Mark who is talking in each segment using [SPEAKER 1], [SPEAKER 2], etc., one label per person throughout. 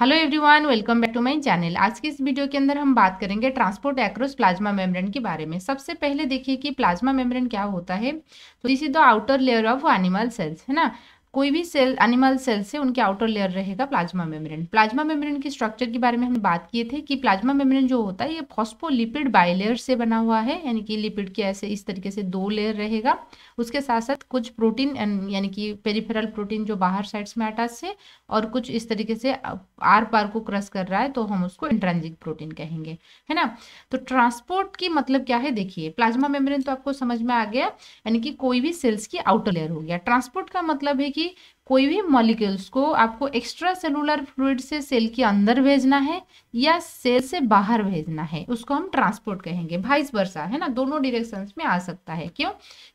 [SPEAKER 1] hello everyone welcome back to my channel आज के इस वीडियो के अंदर हम बात करेंगे ट्रांसपोर्ट एक्रोस प्लाज्मा मेम्ब्रेन के बारे में सबसे पहले देखिए कि प्लाज्मा मेम्ब्रेन क्या होता है तो this is the outer layer of animal cells है ना कोई भी सेल एनिमल सेल से उनके आउटर लेयर रहेगा प्लाज्मा मेम्ब्रेन प्लाज्मा मेम्ब्रेन की स्ट्रक्चर के बारे में हम बात किए थे कि प्लाज्मा मेम्ब्रेन जो होता है ये फॉस्फोलिपिड बायलेयर से बना हुआ है यानी कि लिपिड के ऐसे इस तरीके से दो लेयर रहेगा उसके साथ साथ कुछ प्रोटीन यानी कि पेरीफेरल प्रोटीन जो बाहर साइड्स में अटैच है और कुछ इस तरीके से आर पार को क्रस कर रहा है तो हम उसको इंट्रेंजिक प्रोटीन कहेंगे है ना तो ट्रांसपोर्ट की मतलब क्या है देखिए प्लाज्मा मेम्ब्रेन तो आपको समझ में आ गया यानी कि कोई भी सेल्स की आउटर लेयर हो गया ट्रांसपोर्ट का मतलब है कि कोई भी मॉलिक्यूल्स को आपको एक्स्ट्रा सेलुलर फ्लूड से सेल के अंदर भेजना है या सेल से बाहर भेजना है उसको हम ट्रांसपोर्ट कहेंगे भाइस वर्षा है ना दोनों डिरेक्शंस में आ सकता है क्यों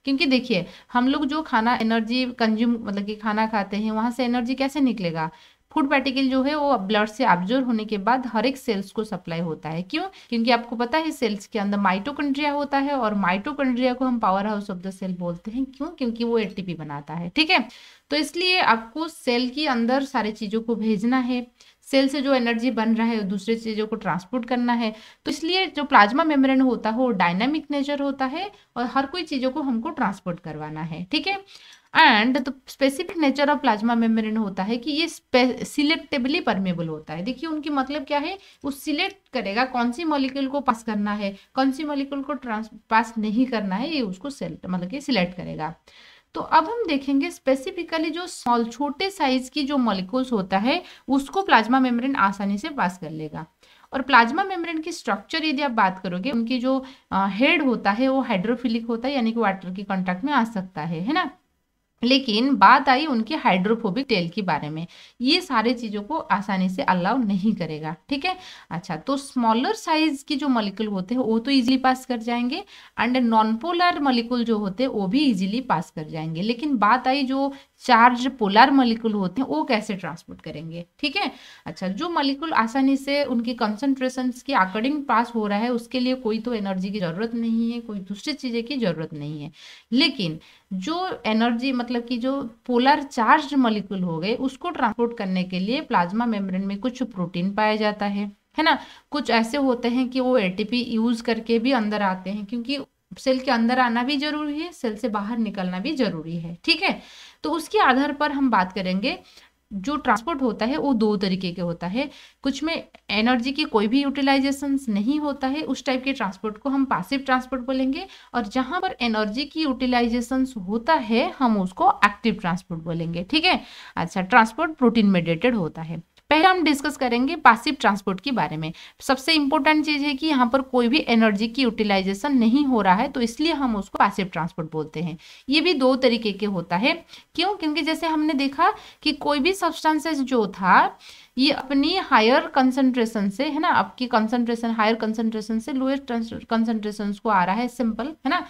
[SPEAKER 1] क्योंकि देखिए हम लोग जो खाना एनर्जी कंज्यूम मतलब कि खाना खाते हैं वहाँ से एनर्जी कैसे निकलेगा फूड पार्टिकल जो है वो ब्लड से ऑब्जर्व होने के बाद हर एक सेल्स को सप्लाई होता है क्यों क्योंकि आपको पता है सेल्स के अंदर माइटोकंड्रिया होता है और माइटोकंड्रिया को हम powerhouse of the cell बोलते हैं क्यों क्योंकि वो एटीपी बनाता है ठीक है तो इसलिए आपको सेल के अंदर सारे चीज़ों को भेजना है सेल से जो एनर्जी बन रहा है दूसरे चीज़ों को ट्रांसपोर्ट करना है तो इसलिए जो प्लाज्मा मेम्ब्रेन होता है वो डायनामिक नेचर होता है और हर कोई चीज़ों को हमको ट्रांसपोर्ट करवाना है ठीक है and the specific nature of plasma membrane होता है कि ये सिलेक्टेबली परमेबल होता है देखिए उनकी मतलब क्या है वो सिलेक्ट करेगा कौन सी मॉलिक्यूल को पास करना है कौन सी मॉलिक्यूल को ट्रांस पास नहीं करना है ये उसको मतलब कि सिलेक्ट करेगा तो अब हम देखेंगे स्पेसिफिकली जो स्मॉल छोटे साइज की जो मॉलिक्यूल्स होता है उसको प्लाज्मा मेम्ब्रेन आसानी से पास कर लेगा और प्लाज्मा मेम्ब्रेन की स्ट्रक्चर यदि आप बात करोगे उनकी जो हेड होता है वो हाइड्रोफिलिक होता है यानी कि वाटर के कॉन्टैक्ट में आ सकता है है ना लेकिन बात आई उनकी हाइड्रोफोबिक टेल के बारे में ये सारे चीज़ों को आसानी से अलाउ नहीं करेगा ठीक है अच्छा तो स्मॉलर साइज की जो मॉलिक्यूल होते हैं वो तो इजीली पास कर जाएंगे एंड नॉन पोलर मॉलिक्यूल जो होते हैं वो भी इजीली पास कर जाएंगे लेकिन बात आई जो चार्ज पोलर मलिकुल होते हैं वो कैसे ट्रांसपोर्ट करेंगे ठीक है अच्छा जो मलिकुल आसानी से उनकी कंसनट्रेशन के अकॉर्डिंग पास हो रहा है उसके लिए कोई तो एनर्जी की ज़रूरत नहीं है कोई दूसरी चीज़ें की ज़रूरत नहीं है लेकिन जो एनर्जी मतलब कि जो पोलर चार्ज मलिकुल हो गए उसको ट्रांसपोर्ट करने के लिए प्लाज्मा मेम्ब्रेन में कुछ प्रोटीन पाया जाता है है ना कुछ ऐसे होते हैं कि वो एटीपी यूज़ करके भी अंदर आते हैं क्योंकि सेल के अंदर आना भी जरूरी है सेल से बाहर निकलना भी जरूरी है ठीक है तो उसके आधार पर हम बात करेंगे जो ट्रांसपोर्ट होता है वो दो तरीके के होता है कुछ में एनर्जी की कोई भी यूटिलाइजेशन नहीं होता है उस टाइप के ट्रांसपोर्ट को हम पासिव ट्रांसपोर्ट बोलेंगे और जहाँ पर एनर्जी की यूटिलाइजेशन होता है हम उसको एक्टिव ट्रांसपोर्ट बोलेंगे ठीक है अच्छा ट्रांसपोर्ट प्रोटीन मेडिटेड होता है पहले हम डिस्कस करेंगे पासिव ट्रांसपोर्ट के बारे में सबसे इंपॉर्टेंट चीज़ है कि यहाँ पर कोई भी एनर्जी की यूटिलाइजेशन नहीं हो रहा है तो इसलिए हम उसको पासिव ट्रांसपोर्ट बोलते हैं ये भी दो तरीके के होता है क्यों क्योंकि जैसे हमने देखा कि कोई भी सब्सटेंसेस जो था ये अपनी हायर कंसंट्रेशन से है ना आपकी कंसंट्रेशन हायर कंसंट्रेशन से लोअर कंसंट्रेशन को आ रहा है सिंपल है ना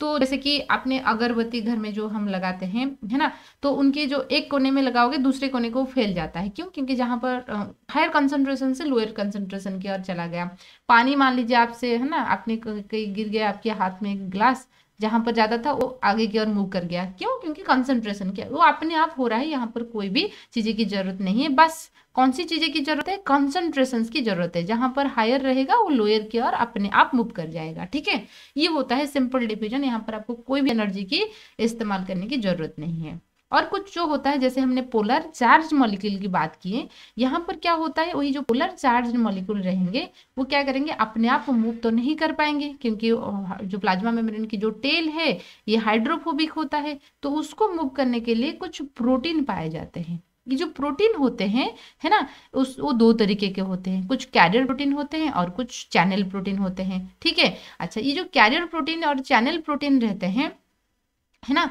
[SPEAKER 1] तो जैसे कि आपने अगरबत्ती घर में जो हम लगाते हैं है ना तो उनके जो एक कोने में लगाओगे दूसरे कोने को फैल जाता है क्यों क्योंकि जहाँ पर हायर कंसंट्रेशन से लोअर कंसंट्रेशन की ओर चला गया पानी मान लीजिए आपसे है ना आपने कहीं गिर गया आपके हाथ में एक ग्लास जहाँ पर ज़्यादा था वो आगे की ओर मूव कर गया क्यों क्योंकि कंसंट्रेशन किया वो अपने आप हो रहा है यहाँ पर कोई भी चीज़ें की जरूरत नहीं है बस कौन सी चीज़ें की जरूरत है कॉन्सेंट्रेशन की जरूरत है जहां पर हायर रहेगा वो लोअर की ओर अपने आप मूव कर जाएगा ठीक है ये होता है सिंपल डिफ्यूजन यहाँ पर आपको कोई भी एनर्जी की इस्तेमाल करने की जरूरत नहीं है और कुछ जो होता है जैसे हमने पोलर चार्ज मॉलिक्यूल की बात की है यहाँ पर क्या होता है वही जो पोलर चार्ज मॉलिक्यूल रहेंगे वो क्या करेंगे अपने आप मूव तो नहीं कर पाएंगे क्योंकि जो प्लाज्मा मेम्ब्रेन की जो टेल है ये हाइड्रोफोबिक होता है तो उसको मूव करने के लिए कुछ प्रोटीन पाए जाते हैं ये जो प्रोटीन होते हैं है ना उस वो दो तरीके के होते हैं कुछ कैरियर प्रोटीन होते हैं और कुछ चैनल प्रोटीन होते हैं ठीक है अच्छा ये जो कैरियर प्रोटीन और चैनल प्रोटीन रहते हैं है ना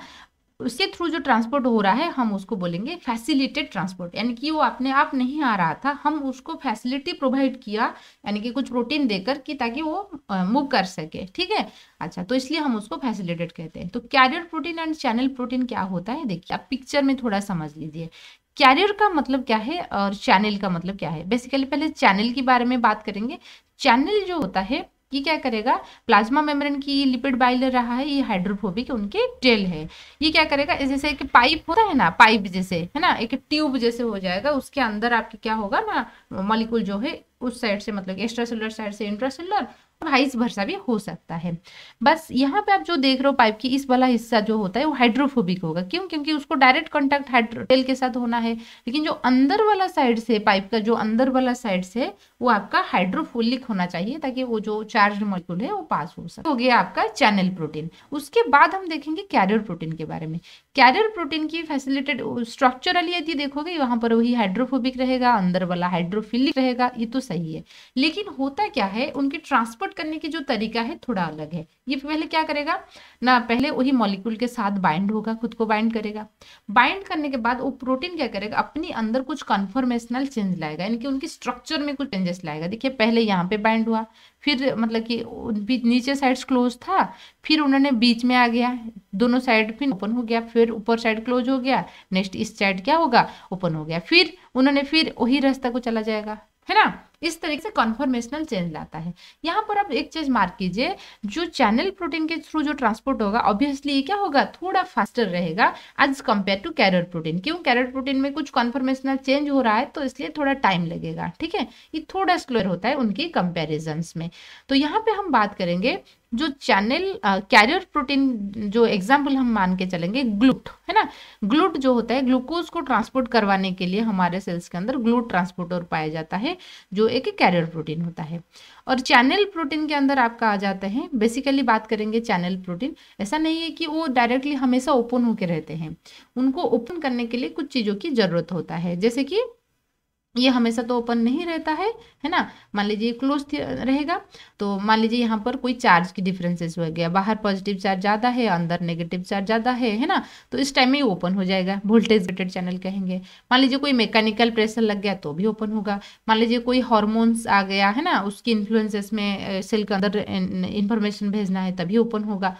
[SPEAKER 1] उसके तो थ्रू जो ट्रांसपोर्ट हो रहा है हम उसको बोलेंगे फैसिलिटेड ट्रांसपोर्ट यानी कि वो अपने आप नहीं आ रहा था हम उसको फैसिलिटी प्रोवाइड किया यानी कि कुछ प्रोटीन देकर कि ताकि वो मूव कर सके ठीक है अच्छा तो इसलिए हम उसको फैसिलिटेड कहते हैं तो carrier protein and channel protein क्या होता है देखिए आप पिक्चर में थोड़ा समझ लीजिए कैरियर का मतलब क्या है और चैनल का मतलब क्या है बेसिकली पहले चैनल के बारे में बात करेंगे चैनल जो होता है ये क्या करेगा प्लाज्मा मेम्ब्रेन की लिपिड बाइलर रहा है ये हाइड्रोफोबिक उनके टेल है ये क्या करेगा जैसे एक पाइप होता है ना पाइप जैसे है ना एक ट्यूब जैसे हो जाएगा उसके अंदर आपके क्या होगा ना मॉलिक्यूल जो है उस साइड से मतलब एक्स्ट्रा सेलर साइड से इंट्रा सेलर वाइस भरसा भी हो सकता है बस यहाँ पे आप जो देख रहे हो पाइप की इस वाला हिस्सा जो होता है वो हाइड्रोफोबिक होगा क्यों क्योंकि उसको डायरेक्ट कॉन्टेक्ट हाइड्रोटेल के साथ होना है लेकिन जो अंदर वाला साइड से पाइप का जो अंदर वाला साइड से वो आपका हाइड्रोफोलिक होना चाहिए ताकि वो जो चार्ज मॉलिक्यूल है वो पास हो सके हो गया आपका चैनल प्रोटीन उसके बाद हम देखेंगे कैरियर प्रोटीन के बारे में कैरियर प्रोटीन की फैसिलिटेड स्ट्रक्चरली यदि देखोगे वहां पर वही हाइड्रोफोबिक रहेगा अंदर वाला हाइड्रोफिलिक रहेगा ये तो सही है लेकिन होता क्या है उनके ट्रांसपोर्ट करने की जो तरीका है थोड़ा अलग है ये पहले क्या करेगा ना पहले वही मॉलिक्यूल के साथ बाइंड होगा खुद को बाइंड करेगा बाइंड करने के बाद वो प्रोटीन क्या करेगा अपने अंदर कुछ कन्फर्मेशनल चेंज लाएगा यानी कि उनकी स्ट्रक्चर में कुछ चेंजेस लाएगा देखिए पहले यहाँ पे बाइंड हुआ फिर मतलब कि नीचे साइड क्लोज था फिर उन्होंने बीच में आ गया दोनों साइड फिर ओपन हो गया फिर ऊपर साइड क्लोज हो गया नेक्स्ट इस साइड क्या होगा ओपन हो गया फिर उन्होंने फिर वही रास्ता को चला जाएगा है ना इस तरीके से कन्फर्मेशनल चेंज लाता है यहाँ पर आप एक चीज मार्क कीजिए जो चैनल प्रोटीन के थ्रू जो ट्रांसपोर्ट होगा ऑब्वियसली क्या होगा थोड़ा फास्टर रहेगा as compare to carrier protein क्यों कैरियर प्रोटीन में कुछ कन्फर्मेशनल चेंज हो रहा है तो इसलिए थोड़ा टाइम लगेगा ठीक है ये थोड़ा स्लोअर होता है उनकी कंपेरिजन में तो यहाँ पे हम बात करेंगे जो चैनल कैरियर प्रोटीन जो एग्जाम्पल हम मान के चलेंगे ग्लूट है ना ग्लूट जो होता है ग्लूकोज को ट्रांसपोर्ट करवाने के लिए हमारे सेल्स के अंदर ग्लूट ट्रांसपोर्टर पाया जाता है जो जो एक कैरियर प्रोटीन होता है और चैनल प्रोटीन के अंदर आपका आ जाता है बेसिकली बात करेंगे चैनल प्रोटीन ऐसा नहीं है कि वो डायरेक्टली हमेशा ओपन होकर रहते हैं उनको ओपन करने के लिए कुछ चीज़ों की ज़रूरत होता है जैसे कि ये हमेशा तो ओपन नहीं रहता है है ना मान लीजिए क्लोज रहेगा तो मान लीजिए यहाँ पर कोई चार्ज की डिफरेंसेस हो गया बाहर पॉजिटिव चार्ज ज़्यादा है अंदर नेगेटिव चार्ज ज़्यादा है है ना तो इस टाइम में ओपन हो जाएगा वोल्टेज रेटेड चैनल कहेंगे मान लीजिए कोई मैकेनिकल प्रेशर लग गया तो भी ओपन होगा मान लीजिए कोई हॉर्मोन्स आ गया है ना उसकी इन्फ्लुएंसेस में सेल के अंदर इन्फॉर्मेशन भेजना है तभी ओपन होगा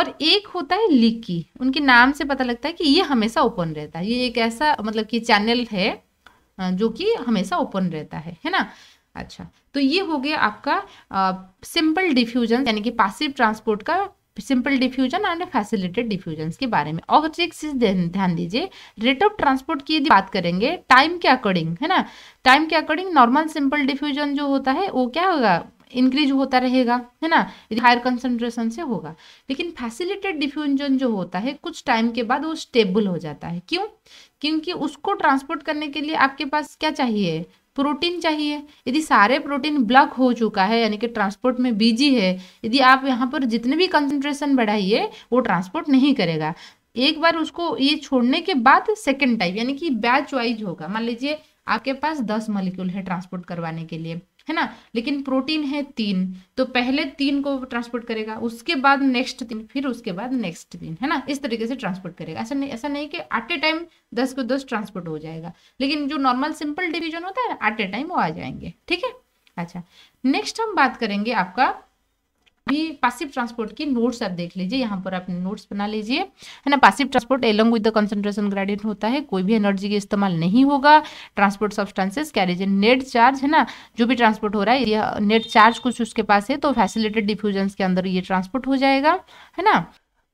[SPEAKER 1] और एक होता है लीकी उनके नाम से पता लगता है कि ये हमेशा ओपन रहता है ये एक ऐसा मतलब कि चैनल है जो कि हमेशा ओपन रहता है है ना अच्छा तो ये हो गया आपका सिंपल डिफ्यूजन यानी कि पासिव ट्रांसपोर्ट का simple diffusion and facilitated diffusion के बारे में और एक चीज ध्यान दीजिए रेट ऑफ ट्रांसपोर्ट की यदि बात करेंगे टाइम के अकॉर्डिंग है ना टाइम के अकॉर्डिंग नॉर्मल सिंपल डिफ्यूजन जो होता है वो क्या होगा इंक्रीज होता रहेगा है ना हायर कंसंट्रेशन से होगा लेकिन फैसिलिटेड डिफ्यूजन जो होता है कुछ टाइम के बाद वो स्टेबल हो जाता है क्यों क्योंकि उसको ट्रांसपोर्ट करने के लिए आपके पास क्या चाहिए प्रोटीन चाहिए यदि सारे प्रोटीन ब्लॉक हो चुका है यानी कि ट्रांसपोर्ट में बिजी है यदि आप यहाँ पर जितने भी कंसंट्रेशन बढ़ाइए वो ट्रांसपोर्ट नहीं करेगा एक बार उसको ये छोड़ने के बाद सेकेंड टाइप यानी कि बैच वाइज होगा मान लीजिए आपके पास दस मॉलिक्यूल है ट्रांसपोर्ट करवाने के लिए है ना लेकिन प्रोटीन है तीन तो पहले तीन को ट्रांसपोर्ट करेगा उसके बाद नेक्स्ट तीन फिर उसके बाद नेक्स्ट तीन है ना इस तरीके से ट्रांसपोर्ट करेगा ऐसा नहीं ऐसा नहीं कि एट ए टाइम दस को दस ट्रांसपोर्ट हो जाएगा लेकिन जो नॉर्मल सिंपल डिविजन होता है एट ए टाइम वो आ जाएंगे ठीक है अच्छा नेक्स्ट हम बात करेंगे आपका भी पासिव ट्रांसपोर्ट की नोट्स आप देख लीजिए यहाँ पर आप नोट्स बना लीजिए है ना passive transport along with the concentration gradient होता है कोई भी एनर्जी का इस्तेमाल नहीं होगा transport substances carriage in net charge है ना जो भी ट्रांसपोर्ट हो रहा है नेट चार्ज कुछ उसके पास है तो फैसिलिटेड डिफ्यूजन के अंदर ये ट्रांसपोर्ट हो जाएगा है ना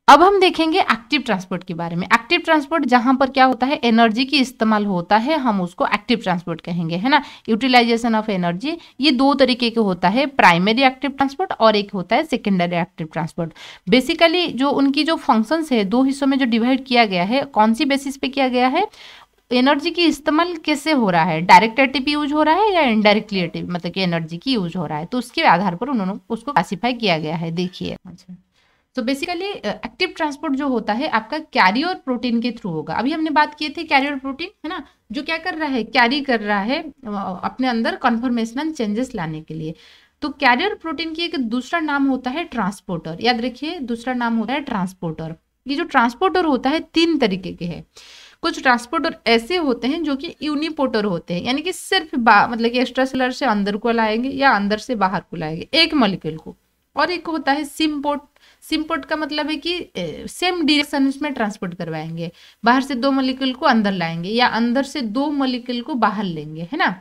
[SPEAKER 1] अब हम देखेंगे एक्टिव ट्रांसपोर्ट के बारे में एक्टिव ट्रांसपोर्ट जहां पर क्या होता है एनर्जी की इस्तेमाल होता है हम उसको एक्टिव ट्रांसपोर्ट कहेंगे है ना यूटिलाइजेशन ऑफ एनर्जी ये दो तरीके के होता है प्राइमरी एक्टिव ट्रांसपोर्ट और एक होता है सेकेंडरी एक्टिव ट्रांसपोर्ट बेसिकली जो उनकी जो फंक्शन है दो हिस्सों में जो डिवाइड किया गया है कौन सी बेसिस पे किया गया है एनर्जी की इस्तेमाल कैसे हो रहा है डायरेक्ट एटीपी यूज हो रहा है या इनडायरेक्टली एटीपी मतलब कि एनर्जी की यूज हो रहा है तो उसके आधार पर उन्होंने उसको क्लासीफाई किया गया है देखिए अच्छा तो बेसिकली एक्टिव ट्रांसपोर्ट जो होता है आपका कैरियर प्रोटीन के थ्रू होगा अभी हमने बात किए थे कैरियर प्रोटीन है ना जो क्या कर रहा है कैरी कर रहा है अपने अंदर कन्फर्मेशनल चेंजेस लाने के लिए तो कैरियर प्रोटीन की एक दूसरा नाम होता है ट्रांसपोर्टर याद रखिए दूसरा नाम होता है ट्रांसपोर्टर ये जो ट्रांसपोर्टर होता है तीन तरीके के है कुछ ट्रांसपोर्टर ऐसे होते हैं जो कि यूनिपोर्टर होते हैं यानी कि सिर्फ मतलब कि एक्स्ट्रा सेलर से अंदर को लाएंगे या अंदर से बाहर को लाएंगे एक मॉलिक्यूल को और एक होता है सिमपोर्ट सिमपोर्ट का मतलब है कि सेम डिरेक्शन में ट्रांसपोर्ट करवाएंगे बाहर से दो मोलिक्यूल को अंदर लाएंगे या अंदर से दो मोलिक्यूल को बाहर लेंगे है ना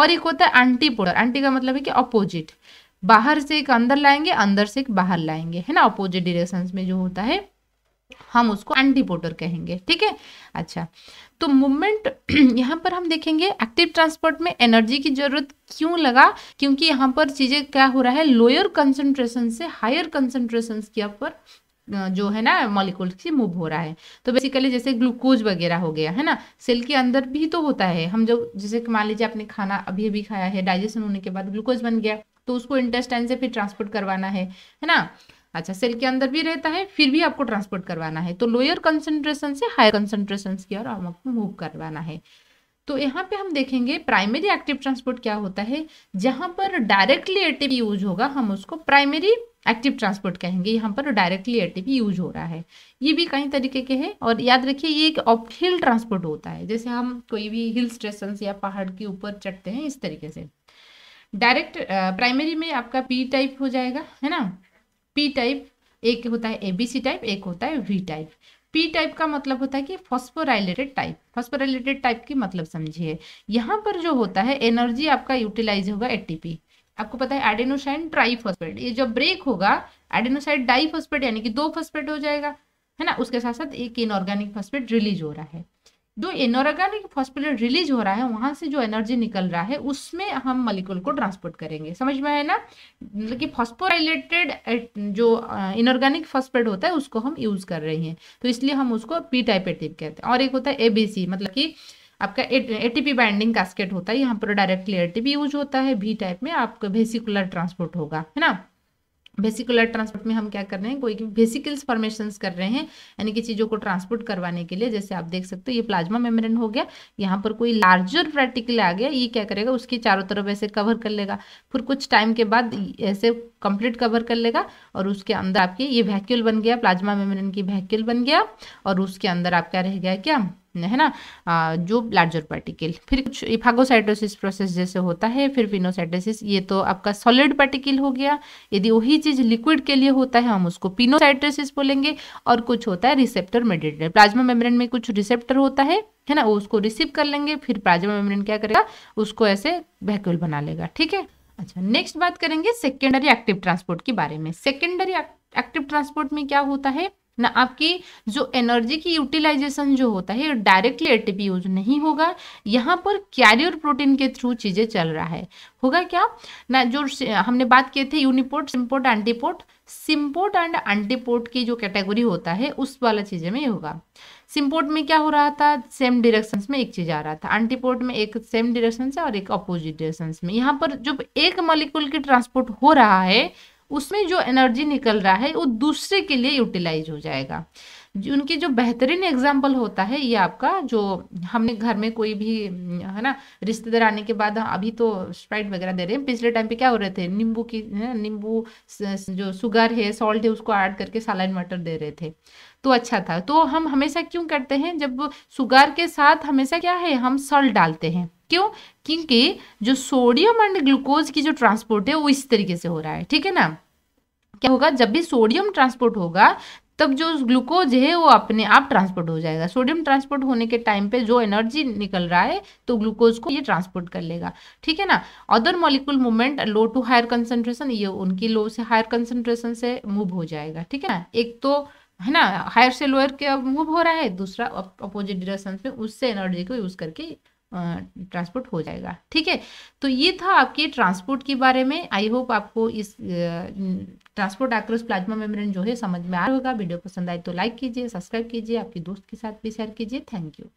[SPEAKER 1] और एक होता है एंटीपोलर एंटी का मतलब है कि अपोजिट बाहर से एक अंदर लाएंगे अंदर से एक बाहर लाएंगे है ना अपोजिट डिरेक्शन में जो होता है हम उसको एंटीपोटर कहेंगे ठीक है अच्छा तो मूवमेंट यहाँ पर हम देखेंगे एक्टिव ट्रांसपोर्ट में एनर्जी की जरूरत क्यों लगा क्योंकि यहाँ पर चीज़ें क्या हो रहा है लोअर कंसेंट्रेशन से हायर कंसेंट्रेशन की पर जो है ना मॉलिकुल से मूव हो रहा है तो बेसिकली जैसे ग्लूकोज वगैरह हो गया है ना सेल के अंदर भी तो होता है हम जो जैसे मान लीजिए आपने खाना अभी अभी खाया है डाइजेशन होने के बाद ग्लूकोज बन गया तो उसको इंटेस्टाइन से फिर ट्रांसपोर्ट करवाना है है ना अच्छा सेल के अंदर भी रहता है फिर भी आपको ट्रांसपोर्ट करवाना है तो लोअर कंसेंट्रेशन से हायर कंसेंट्रेशन की ओर आपको मूव करवाना है तो यहाँ पे हम देखेंगे प्राइमरी एक्टिव ट्रांसपोर्ट क्या होता है जहाँ पर डायरेक्टली एटीपी यूज होगा हम उसको प्राइमरी एक्टिव ट्रांसपोर्ट कहेंगे यहाँ पर डायरेक्टली एटीपी यूज हो रहा है ये भी कई तरीके के हैं और याद रखिए ये एक ऑफ हिल ट्रांसपोर्ट होता है जैसे हम कोई भी हिल स्टेशन या पहाड़ के ऊपर चढ़ते हैं इस तरीके से डायरेक्ट प्राइमरी में आपका पी टाइप हो जाएगा है ना पी टाइप एक होता है एबीसी टाइप एक होता है वी टाइप पी टाइप का मतलब होता है कि फॉस्फोराइलेटेड टाइप फॉस्फोराइलेटेड टाइप की मतलब समझिए यहाँ पर जो होता है एनर्जी आपका यूटिलाइज होगा एटीपी आपको पता है एडेनोसाइन ट्राइफॉस्फेट ये जब ब्रेक होगा एडेनोसाइड डाइफॉस्फेट यानी कि दो फॉस्फेट हो जाएगा है ना उसके साथ साथ एक इनऑर्गेनिक फॉस्फेट रिलीज हो रहा है जो इनऑर्गेनिक फॉस्फोलेट रिलीज हो रहा है वहां से जो एनर्जी निकल रहा है उसमें हम मलिकुल को ट्रांसपोर्ट करेंगे समझ में आया ना मतलब कि फॉस्फोराइलेटेड जो इनऑर्गेनिक uh, फॉस्फेट होता है उसको हम यूज कर रहे हैं तो इसलिए हम उसको पी टाइप एटिप कहते हैं और एक होता है एबीसी मतलब कि आपका एटीपी बाइंडिंग कास्केट होता है यहाँ पर डायरेक्टली एटीपी यूज होता है बी टाइप में आपका वेसिकुलर ट्रांसपोर्ट होगा है ना वेसिकुलर ट्रांसपोर्ट में हम क्या कर रहे हैं कोई वेसिकल्स फॉर्मेशन कर रहे हैं यानी कि चीज़ों को ट्रांसपोर्ट करवाने के लिए जैसे आप देख सकते हो ये प्लाज्मा मेम्ब्रेन हो गया यहाँ पर कोई लार्जर प्रैक्टिकल आ गया ये क्या करेगा उसके चारों तरफ ऐसे कवर कर लेगा फिर कुछ टाइम के बाद ऐसे कंप्लीट कवर कर लेगा और उसके अंदर आपके ये वैक्यूल बन गया प्लाज्मा मेम्ब्रेन की वैक्यूल बन गया और उसके अंदर आपका रह गया क्या है ना आ, जो लार्जर पार्टिकल फिर कुछ इफागोसाइटोसिस प्रोसेस जैसे होता है फिर पिनोसाइटोसिस ये तो आपका सॉलिड पार्टिकल हो गया यदि वही चीज लिक्विड के लिए होता है हम उसको पिनोसाइटोसिस बोलेंगे और कुछ होता है रिसेप्टर मेडिटेड प्लाज्मा मेम्ब्रेन में कुछ रिसेप्टर होता है है ना वो उसको रिसीव कर लेंगे फिर प्लाज्मा मेम्ब्रेन क्या करेगा उसको ऐसे वैक्यूल बना लेगा ठीक है अच्छा नेक्स्ट बात करेंगे सेकेंडरी एक्टिव ट्रांसपोर्ट के बारे में सेकेंडरी एक्टिव ट्रांसपोर्ट में क्या होता है ना आपकी जो एनर्जी की यूटिलाइजेशन जो होता है डायरेक्टली एटीपी यूज नहीं होगा यहाँ पर कैरियर प्रोटीन के थ्रू चीज़ें चल रहा है होगा क्या ना जो हमने बात किए थे uniport symport antiport symport and antiport की जो कैटेगरी होता है उस वाला चीज़ें में होगा सिम्पोर्ट में क्या हो रहा था सेम डिरेक्शन में एक चीज़ आ रहा था एंटीपोर्ट में एक सेम डिरेक्शन से और एक अपोजिट डिरेक्शन में यहाँ पर जब एक मॉलिक्यूल की ट्रांसपोर्ट हो रहा है उसमें जो एनर्जी निकल रहा है वो दूसरे के लिए यूटिलाइज हो जाएगा उनकी जो बेहतरीन एग्जाम्पल होता है ये आपका जो हमने घर में कोई भी है ना रिश्तेदार आने के बाद अभी तो स्प्राइट वगैरह दे रहे हैं पिछले टाइम पे क्या हो रहे थे नींबू की नींबू जो शुगर है सॉल्ट है उसको ऐड करके सालन वाटर दे रहे थे तो अच्छा था तो हम हमेशा क्यों करते हैं जब सुगर के साथ हमेशा क्या है हम सॉल्ट डालते हैं क्यों क्योंकि जो सोडियम एंड ग्लूकोज की जो ट्रांसपोर्ट है वो इस तरीके से हो रहा है ठीक है ना क्या होगा जब भी सोडियम ट्रांसपोर्ट होगा तब जो ग्लूकोज है वो अपने आप ट्रांसपोर्ट हो जाएगा सोडियम ट्रांसपोर्ट होने के टाइम पे जो एनर्जी निकल रहा है तो ग्लूकोज को ये ट्रांसपोर्ट कर लेगा ठीक है ना other molecule movement low to higher concentration ये उनकी लो से हायर कंसेंट्रेशन से मूव हो जाएगा ठीक है ना एक तो है ना हायर से लोअर के मूव हो रहा है दूसरा अपोजिट डायरेक्शन में उससे एनर्जी को यूज करके ट्रांसपोर्ट हो जाएगा ठीक है तो ये था आपके ट्रांसपोर्ट के बारे में आई होप आपको इस ट्रांसपोर्ट आक्रोश प्लाज्मा मेम्ब्रेन जो है समझ में आ रहा होगा वीडियो पसंद आए तो लाइक कीजिए सब्सक्राइब कीजिए आपके दोस्त के साथ भी शेयर कीजिए थैंक यू